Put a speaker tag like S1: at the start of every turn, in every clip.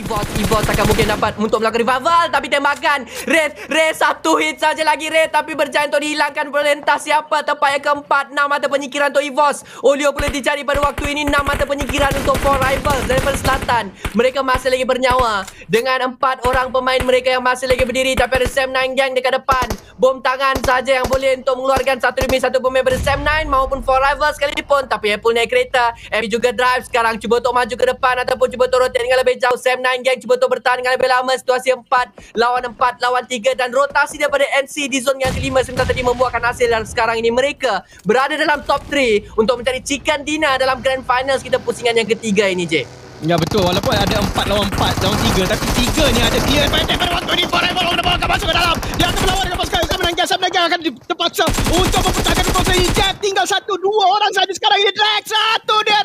S1: Evolve Evolve takkan mungkin dapat Untuk melakukan revival Tapi tembakan Red Red Satu hit saja lagi Red Tapi berjaya untuk dihilangkan Perintah siapa Tempat yang keempat Enam mata penyikiran untuk Evolve Olio boleh dicari pada waktu ini Enam mata penyikiran untuk Four Rivals dari Selatan Mereka masih lagi bernyawa Dengan empat orang pemain mereka Yang masih lagi berdiri Tapi ada Sam Nine Gang dekat depan Bom tangan saja yang boleh Untuk mengeluarkan satu demi satu pemain Pada Sam Nine Maupun Four Rivals sekalipun Tapi Apple naik kereta Amy juga drive Sekarang cuba untuk maju ke depan Ataupun cuba untuk rotate dengan lebih jauh Sam Nine 9 geng cuba untuk bertahan dengan lebih lama situasi 4 lawan 4 lawan 3 dan rotasi daripada NC di zon yang kelima sebentar tadi membuahkan hasil dan sekarang ini mereka berada dalam top 3 untuk mencari chicken dinner dalam grand finals kita pusingan yang ketiga ini J. Ya betul walaupun ada 4 lawan 4 lawan
S2: 3 tapi 3 ni ada clear pendek pada waktu ini
S1: for Rebel bola akan masuk ke dalam dia akan melawan dengan pasukan Zaman
S2: dan Gasam Negang akan terpaksa untuk mempertahankan kuasa hijab tinggal satu dua orang saja sekarang ini drag satu dia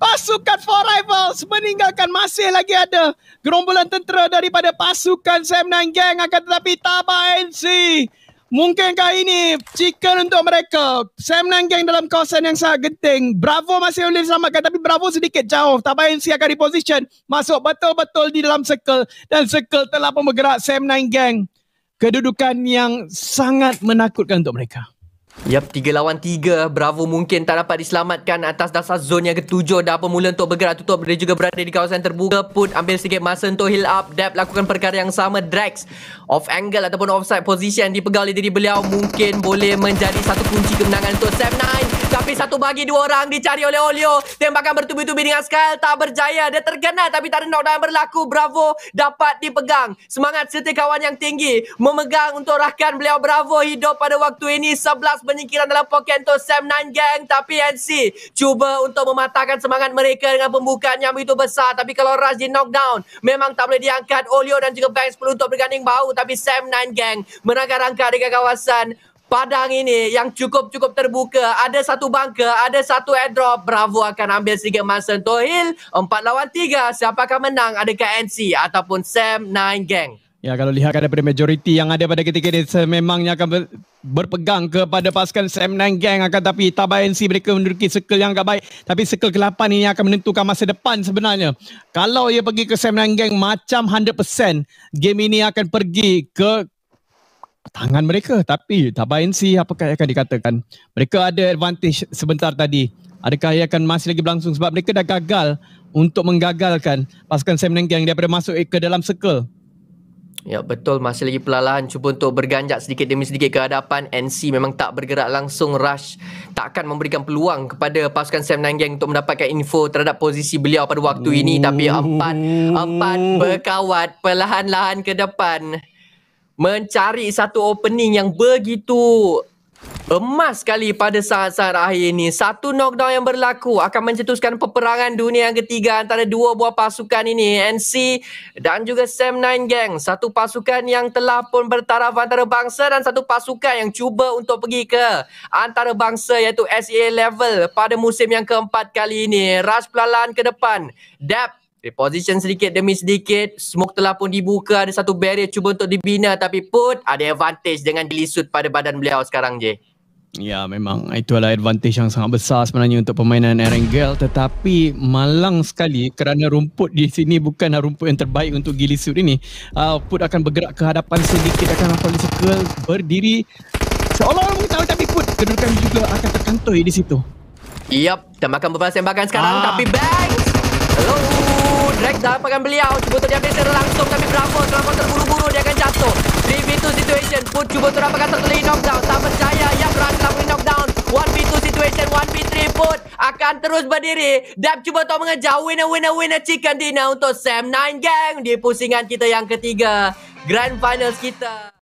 S2: pasukan Four Rivals meninggalkan masih lagi ada gerombolan tentera daripada pasukan Sam Nanggang akan tetapi Tabak NC. Mungkinkah ini chicken untuk mereka? Sam Nanggang dalam kawasan yang sangat genting. Bravo masih boleh diselamatkan tapi Bravo sedikit jauh. Tabak NC akan reposition. Masuk betul-betul di dalam circle. Dan circle telah pun bergerak Sam Nanggang. Kedudukan yang sangat menakutkan untuk mereka.
S1: Yap, tiga lawan tiga, Bravo mungkin tak dapat diselamatkan atas dasar zon yang ketujuh. Dah pun mula untuk bergerak tutup. Dia juga berada di kawasan terbuka. Put ambil sedikit masa untuk heal up. Dap lakukan perkara yang sama. Drax off angle ataupun offside position dipegang oleh diri beliau. Mungkin boleh menjadi satu kunci kemenangan untuk Semna. Tapi satu bagi dua orang dicari oleh Olio. Tembakan bertubi-tubi dengan Skyle tak berjaya. Dia terkena tapi tak ada knockdown berlaku. Bravo dapat dipegang. Semangat setiap kawan yang tinggi. Memegang untuk rakan beliau Bravo hidup pada waktu ini. Sebelas penyingkiran dalam poket untuk Sam 9 Gang. Tapi NC cuba untuk mematahkan semangat mereka dengan pembukaan yang begitu besar. Tapi kalau Raz di knockdown memang tak boleh diangkat. Olio dan juga Banks perlu untuk berganding bau. Tapi Sam 9 Gang menangkan rangka dengan kawasan padang ini yang cukup-cukup terbuka. Ada satu bangka, ada satu airdrop. Bravo akan ambil sehingga masa untuk heal. Empat lawan tiga. Siapa akan menang? Adakah NC ataupun Sam Nine Gang?
S2: Ya, kalau lihat daripada majoriti yang ada pada ketika ini, sememangnya akan ber- berpegang kepada pasukan Sam Nine Gang akan tapi Tabai NC mereka menduduki circle yang agak baik tapi circle ke-8 ini akan menentukan masa depan sebenarnya kalau ia pergi ke Sam Nine Gang macam 100% game ini akan pergi ke tangan mereka tapi tabain si apakah yang akan dikatakan mereka ada advantage sebentar tadi adakah ia akan masih lagi berlangsung sebab mereka dah gagal untuk menggagalkan pasukan Sam Nengkiang daripada masuk ke dalam circle
S1: Ya betul masih lagi perlahan cuba untuk berganjak sedikit demi sedikit ke hadapan NC memang tak bergerak langsung rush takkan memberikan peluang kepada pasukan Sam Nanggang untuk mendapatkan info terhadap posisi beliau pada waktu ini tapi empat empat berkawat perlahan-lahan ke depan mencari satu opening yang begitu emas sekali pada saat-saat akhir ini. Satu knockdown yang berlaku akan mencetuskan peperangan dunia yang ketiga antara dua buah pasukan ini. NC dan juga sam Nine Gang. Satu pasukan yang telah pun bertaraf antarabangsa dan satu pasukan yang cuba untuk pergi ke antarabangsa iaitu SEA level pada musim yang keempat kali ini. Rush pelan ke depan. Depth Reposition sedikit demi sedikit. Smoke telah pun dibuka. Ada satu barrier cuba untuk dibina. Tapi Put ada advantage dengan dilisut pada badan beliau sekarang je. Ya
S2: memang itu adalah advantage yang sangat besar sebenarnya untuk permainan Aaron Gale tetapi malang sekali kerana rumput di sini bukanlah rumput yang terbaik untuk Gilly Suit ini uh, Put akan bergerak ke hadapan sedikit akan lakukan circle
S1: berdiri seolah-olah tahu tapi Put kedudukan juga akan terkantoi di situ Yap, dan makan berfasa tembakan sekarang ah. tapi bang Hello Drag akan beliau Cuba terdiam laser langsung Tapi Bravo Terlampau terburu-buru Dia akan jatuh 3v2 situation Pun cuba terdapatkan Terlalu knockdown Tak percaya Yang berat terlampau knockdown 1v2 situation 1v3 pun Akan terus berdiri Dap cuba untuk mengejar Winner winner winner Chicken dinner Untuk Sam 9 gang Di pusingan kita yang ketiga Grand finals kita